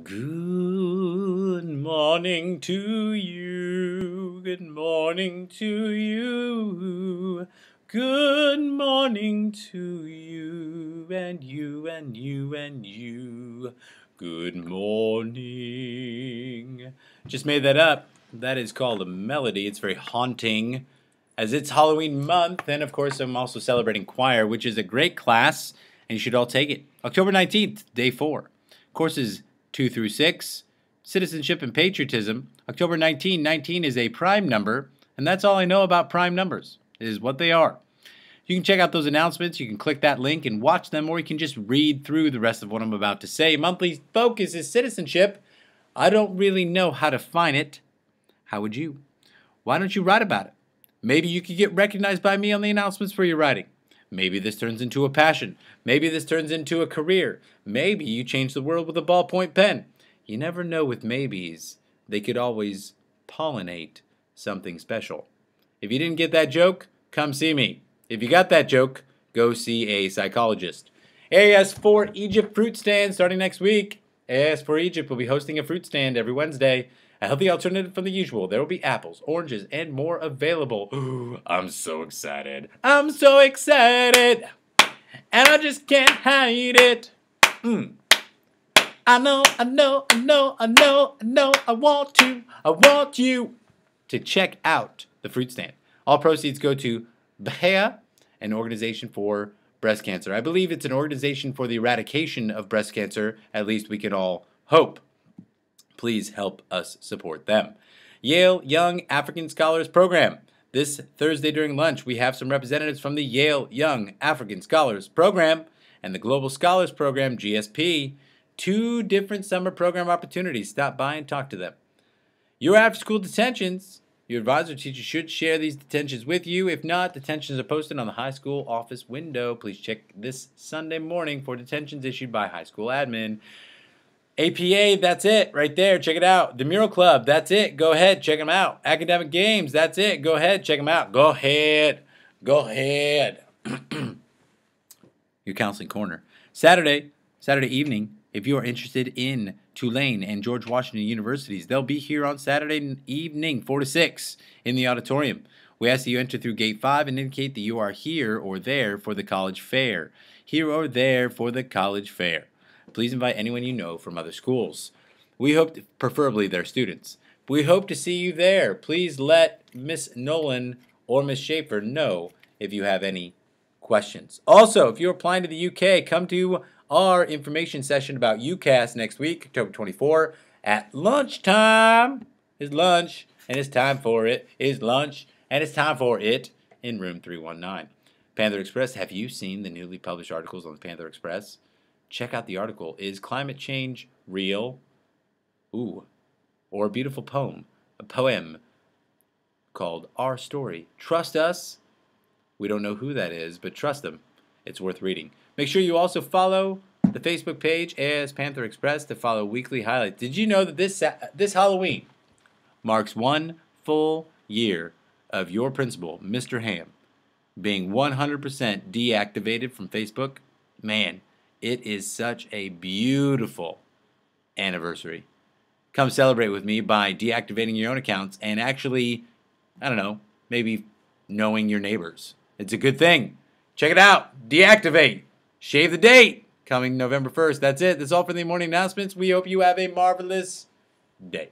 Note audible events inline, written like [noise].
Good morning to you. Good morning to you. Good morning to you and you and you and you. Good morning. Just made that up. That is called a melody. It's very haunting as it's Halloween month. And of course, I'm also celebrating choir, which is a great class and you should all take it. October 19th, day four. Courses 2 through 6, Citizenship and Patriotism. October 19, 19 is a prime number, and that's all I know about prime numbers, is what they are. You can check out those announcements. You can click that link and watch them, or you can just read through the rest of what I'm about to say. Monthly focus is citizenship. I don't really know how to find it. How would you? Why don't you write about it? Maybe you could get recognized by me on the announcements for your writing. Maybe this turns into a passion. Maybe this turns into a career. Maybe you change the world with a ballpoint pen. You never know with maybes. They could always pollinate something special. If you didn't get that joke, come see me. If you got that joke, go see a psychologist. AS for Egypt Fruit Stand starting next week. AS for Egypt will be hosting a fruit stand every Wednesday. A healthy alternative from the usual. There will be apples, oranges, and more available. Ooh, I'm so excited. I'm so excited. And I just can't hide it. Mm. I know, I know, I know, I know, I know, I want to, I want you to check out the fruit stand. All proceeds go to Bahia, an organization for breast cancer. I believe it's an organization for the eradication of breast cancer. At least we can all hope. Please help us support them. Yale Young African Scholars Program. This Thursday during lunch, we have some representatives from the Yale Young African Scholars Program and the Global Scholars Program, GSP. Two different summer program opportunities. Stop by and talk to them. Your after school detentions. Your advisor teacher should share these detentions with you. If not, detentions are posted on the high school office window. Please check this Sunday morning for detentions issued by high school admin. APA, that's it right there. Check it out. The Mural Club, that's it. Go ahead, check them out. Academic Games, that's it. Go ahead, check them out. Go ahead. Go ahead. [clears throat] Your counseling corner. Saturday, Saturday evening, if you are interested in Tulane and George Washington universities, they'll be here on Saturday evening, 4 to 6, in the auditorium. We ask that you enter through gate 5 and indicate that you are here or there for the college fair. Here or there for the college fair please invite anyone you know from other schools. We hope, to, preferably their students. We hope to see you there. Please let Miss Nolan or Miss Schaefer know if you have any questions. Also, if you're applying to the UK, come to our information session about UCAS next week, October 24, at lunchtime. It's lunch, and it's time for it. It is lunch, and it's time for it in room 319. Panther Express, have you seen the newly published articles on the Panther Express? check out the article Is Climate Change Real? Ooh. Or a beautiful poem, a poem called Our Story. Trust us. We don't know who that is, but trust them. It's worth reading. Make sure you also follow the Facebook page AIS Panther Express to follow weekly highlights. Did you know that this uh, this Halloween marks one full year of your principal, Mr. Ham, being 100% deactivated from Facebook? Man, it is such a beautiful anniversary. Come celebrate with me by deactivating your own accounts and actually, I don't know, maybe knowing your neighbors. It's a good thing. Check it out. Deactivate. Shave the date. Coming November 1st. That's it. That's all for the morning announcements. We hope you have a marvelous day.